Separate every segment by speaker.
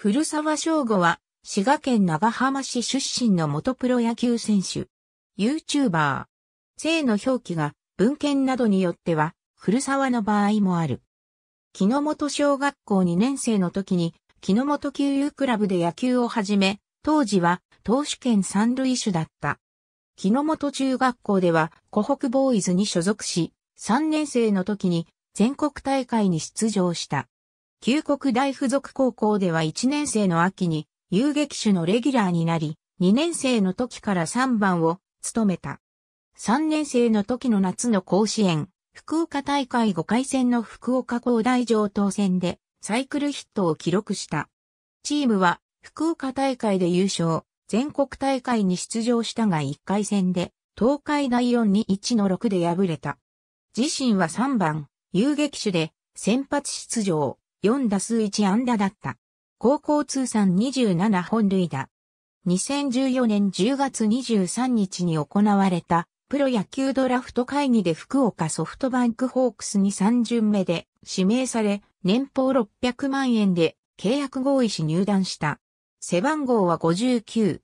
Speaker 1: 古沢翔吾は、滋賀県長浜市出身の元プロ野球選手。YouTuber。性の表記が文献などによっては、古沢の場合もある。木の本小学校2年生の時に、木の本給油クラブで野球を始め、当時は投手権三塁手だった。木の本中学校では湖北ボーイズに所属し、3年生の時に全国大会に出場した。旧国大附属高校では1年生の秋に遊撃手のレギュラーになり、2年生の時から3番を務めた。3年生の時の夏の甲子園、福岡大会5回戦の福岡高大上等戦でサイクルヒットを記録した。チームは福岡大会で優勝、全国大会に出場したが1回戦で東海第4に1の6で敗れた。自身は3番、遊撃手で先発出場。4打数1安打だった。高校通算27本塁打。2014年10月23日に行われたプロ野球ドラフト会議で福岡ソフトバンクホークスに3巡目で指名され、年俸600万円で契約合意し入団した。背番号は59。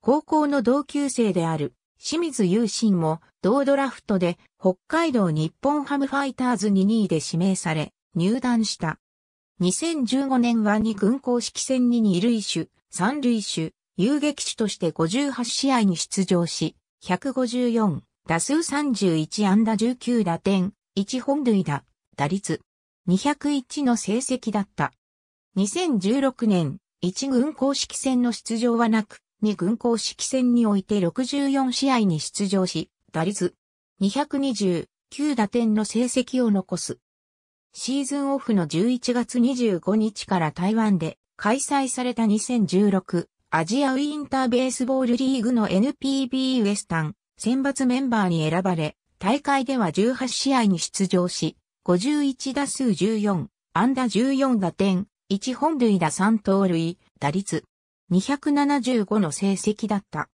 Speaker 1: 高校の同級生である清水優心も同ドラフトで北海道日本ハムファイターズに2位で指名され入団した。2015年は2軍公式戦に2塁手、3塁手、遊撃手として58試合に出場し、154、打数31安打19打点、1本塁打、打率、201の成績だった。2016年、1軍公式戦の出場はなく、2軍公式戦において64試合に出場し、打率、220、9打点の成績を残す。シーズンオフの11月25日から台湾で開催された2016アジアウィンターベースボールリーグの NPB ウエスタン選抜メンバーに選ばれ、大会では18試合に出場し、51打数14、安打14打点、1本塁打3盗塁、打率275の成績だった。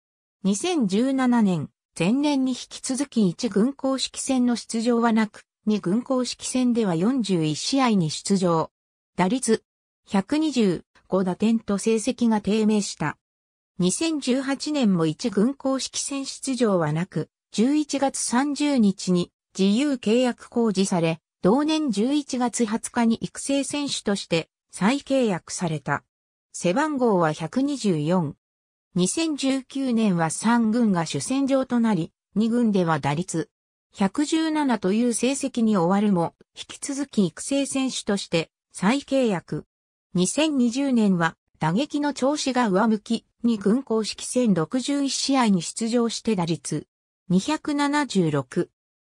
Speaker 1: 2017年、前年に引き続き1軍公式戦の出場はなく、に軍公式戦では41試合に出場。打率125打点と成績が低迷した。2018年も1軍公式戦出場はなく、11月30日に自由契約公示され、同年11月20日に育成選手として再契約された。背番号は124。2019年は3軍が主戦場となり、2軍では打率117という成績に終わるも、引き続き育成選手として再契約。2020年は打撃の調子が上向き、に軍公式戦61試合に出場して打率276。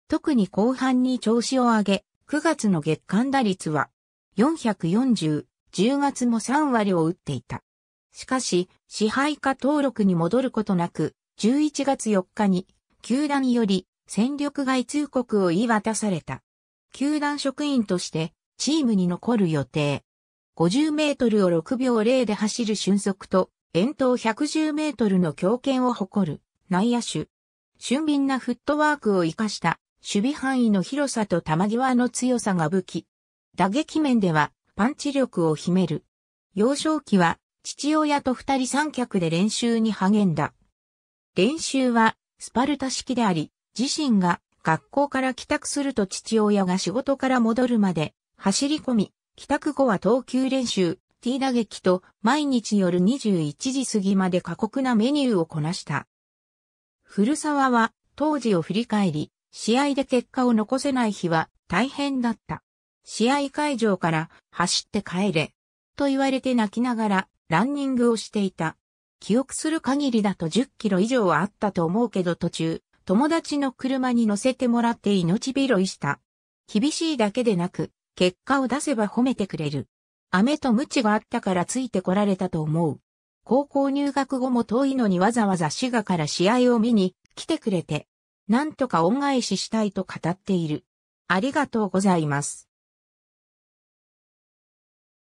Speaker 1: 特に後半に調子を上げ、9月の月間打率は440、10月も3割を打っていた。しかし、支配下登録に戻ることなく、11月4日に、球団より戦力外通告を言い渡された。球団職員としてチームに残る予定。50メートルを6秒0で走る俊足と、遠投110メートルの強肩を誇る内野手。俊敏なフットワークを活かした守備範囲の広さと球際の強さが武器。打撃面ではパンチ力を秘める。幼少期は父親と二人三脚で練習に励んだ。練習はスパルタ式であり、自身が学校から帰宅すると父親が仕事から戻るまで走り込み、帰宅後は投球練習、T 打撃と毎日夜21時過ぎまで過酷なメニューをこなした。古沢は当時を振り返り、試合で結果を残せない日は大変だった。試合会場から走って帰れ。と言われて泣きながらランニングをしていた。記憶する限りだと10キロ以上はあったと思うけど途中、友達の車に乗せてもらって命拾いした。厳しいだけでなく、結果を出せば褒めてくれる。飴と鞭があったからついてこられたと思う。高校入学後も遠いのにわざわざ滋賀から試合を見に来てくれて、なんとか恩返ししたいと語っている。ありがとうございます。